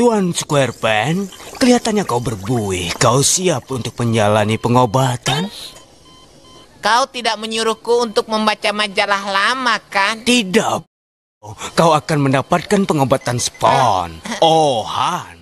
Tuan Squarepan, kelihatannya kau berbuih. Kau siap untuk menjalani pengobatan? Kau tidak menyuruhku untuk membaca majalah lama, kan? Tidak. Kau akan mendapatkan pengobatan spawn, ah. Oh, Han.